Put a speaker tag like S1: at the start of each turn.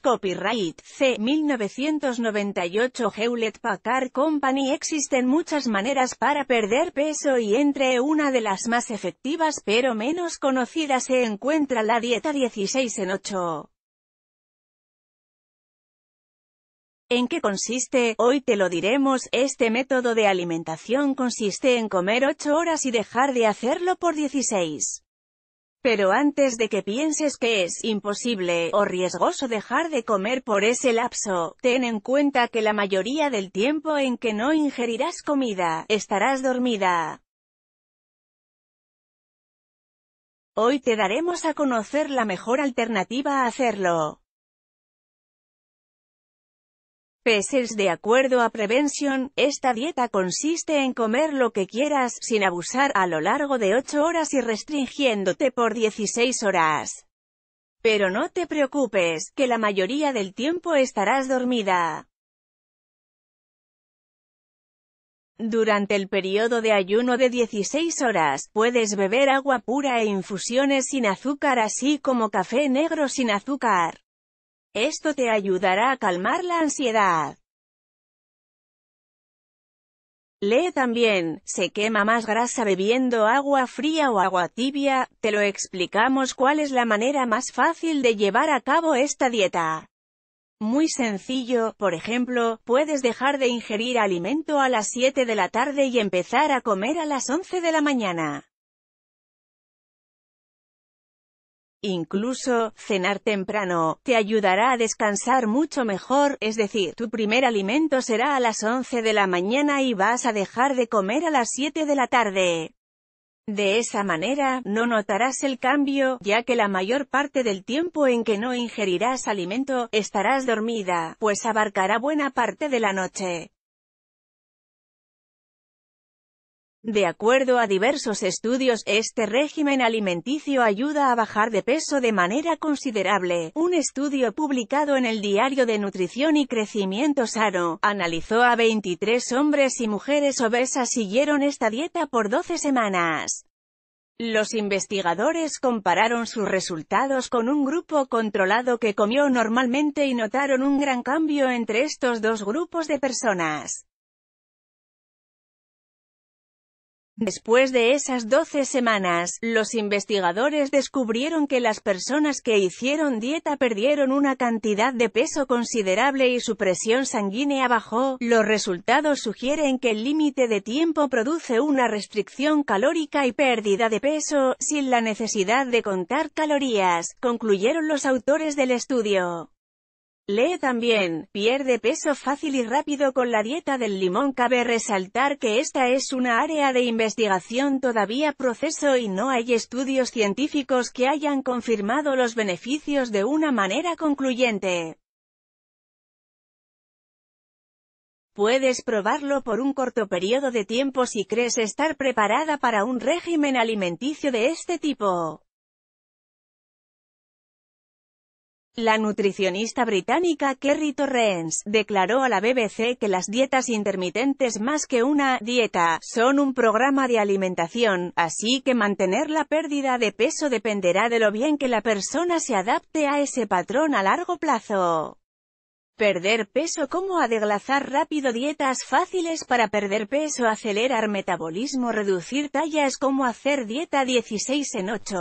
S1: Copyright C. 1998 Hewlett Packard Company Existen muchas maneras para perder peso y entre una de las más efectivas pero menos conocidas se encuentra la dieta 16 en 8. ¿En qué consiste? Hoy te lo diremos, este método de alimentación consiste en comer 8 horas y dejar de hacerlo por 16. Pero antes de que pienses que es imposible o riesgoso dejar de comer por ese lapso, ten en cuenta que la mayoría del tiempo en que no ingerirás comida, estarás dormida. Hoy te daremos a conocer la mejor alternativa a hacerlo. Peses de acuerdo a Prevention, esta dieta consiste en comer lo que quieras, sin abusar, a lo largo de 8 horas y restringiéndote por 16 horas. Pero no te preocupes, que la mayoría del tiempo estarás dormida. Durante el periodo de ayuno de 16 horas, puedes beber agua pura e infusiones sin azúcar así como café negro sin azúcar. Esto te ayudará a calmar la ansiedad. Lee también, se quema más grasa bebiendo agua fría o agua tibia, te lo explicamos cuál es la manera más fácil de llevar a cabo esta dieta. Muy sencillo, por ejemplo, puedes dejar de ingerir alimento a las 7 de la tarde y empezar a comer a las 11 de la mañana. Incluso, cenar temprano, te ayudará a descansar mucho mejor, es decir, tu primer alimento será a las 11 de la mañana y vas a dejar de comer a las 7 de la tarde. De esa manera, no notarás el cambio, ya que la mayor parte del tiempo en que no ingerirás alimento, estarás dormida, pues abarcará buena parte de la noche. De acuerdo a diversos estudios, este régimen alimenticio ayuda a bajar de peso de manera considerable. Un estudio publicado en el Diario de Nutrición y Crecimiento Sano, analizó a 23 hombres y mujeres obesas siguieron esta dieta por 12 semanas. Los investigadores compararon sus resultados con un grupo controlado que comió normalmente y notaron un gran cambio entre estos dos grupos de personas. Después de esas 12 semanas, los investigadores descubrieron que las personas que hicieron dieta perdieron una cantidad de peso considerable y su presión sanguínea bajó. Los resultados sugieren que el límite de tiempo produce una restricción calórica y pérdida de peso, sin la necesidad de contar calorías, concluyeron los autores del estudio. Lee también, pierde peso fácil y rápido con la dieta del limón. Cabe resaltar que esta es una área de investigación todavía proceso y no hay estudios científicos que hayan confirmado los beneficios de una manera concluyente. Puedes probarlo por un corto periodo de tiempo si crees estar preparada para un régimen alimenticio de este tipo. La nutricionista británica Kerry Torrens declaró a la BBC que las dietas intermitentes más que una dieta son un programa de alimentación, así que mantener la pérdida de peso dependerá de lo bien que la persona se adapte a ese patrón a largo plazo. Perder peso como adelgazar rápido dietas fáciles para perder peso acelerar metabolismo reducir tallas como hacer dieta 16 en 8.